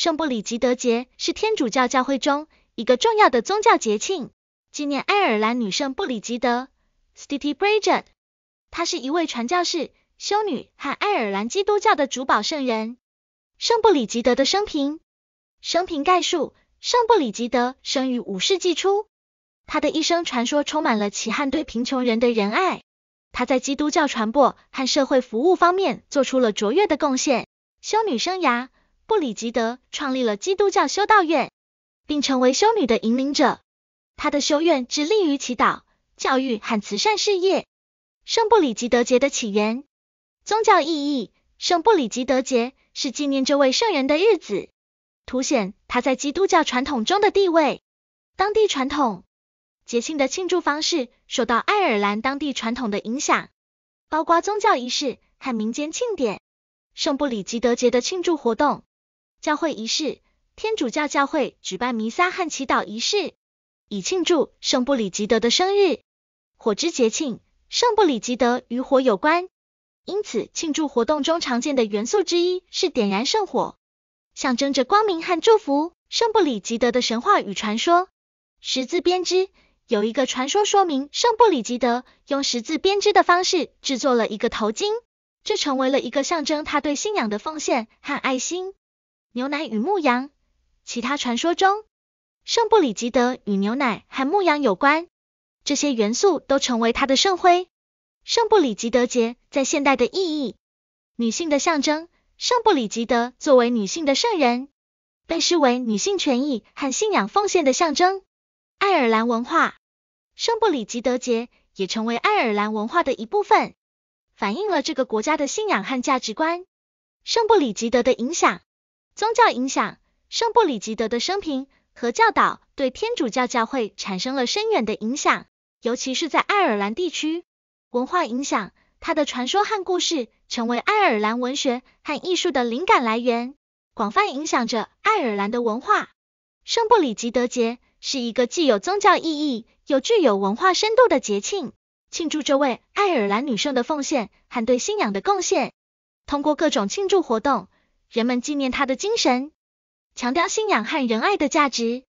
圣布里吉德节是天主教教会中一个重要的宗教节庆，纪念爱尔兰女圣布里吉德 （St. Bridget）。她是一位传教士、修女和爱尔兰基督教的主保圣人。圣布里吉德的生平生平概述：圣布里吉德生于五世纪初，她的一生传说充满了其汉对贫穷人的仁爱。她在基督教传播和社会服务方面做出了卓越的贡献。修女生涯。布里吉德创立了基督教修道院，并成为修女的引领者。他的修院致力于祈祷、教育和慈善事业。圣布里吉德节的起源、宗教意义：圣布里吉德节是纪念这位圣人的日子，凸显他在基督教传统中的地位。当地传统节庆的庆祝方式受到爱尔兰当地传统的影响，包括宗教仪式和民间庆典。圣布里吉德节的庆祝活动。教会仪式，天主教教会举办弥撒和祈祷仪式，以庆祝圣布里吉德的生日。火之节庆，圣布里吉德与火有关，因此庆祝活动中常见的元素之一是点燃圣火，象征着光明和祝福。圣布里吉德的神话与传说，十字编织，有一个传说说明圣布里吉德用十字编织的方式制作了一个头巾，这成为了一个象征他对信仰的奉献和爱心。牛奶与牧羊，其他传说中，圣布里吉德与牛奶和牧羊有关，这些元素都成为他的圣辉。圣布里吉德节在现代的意义，女性的象征。圣布里吉德作为女性的圣人，被视为女性权益和信仰奉献的象征。爱尔兰文化，圣布里吉德节也成为爱尔兰文化的一部分，反映了这个国家的信仰和价值观。圣布里吉德的影响。宗教影响，圣布里吉德的生平和教导对天主教教会产生了深远的影响，尤其是在爱尔兰地区。文化影响，他的传说和故事成为爱尔兰文学和艺术的灵感来源，广泛影响着爱尔兰的文化。圣布里吉德节是一个既有宗教意义又具有文化深度的节庆，庆祝这位爱尔兰女圣的奉献和对信仰的贡献，通过各种庆祝活动。人们纪念他的精神，强调信仰和仁爱的价值。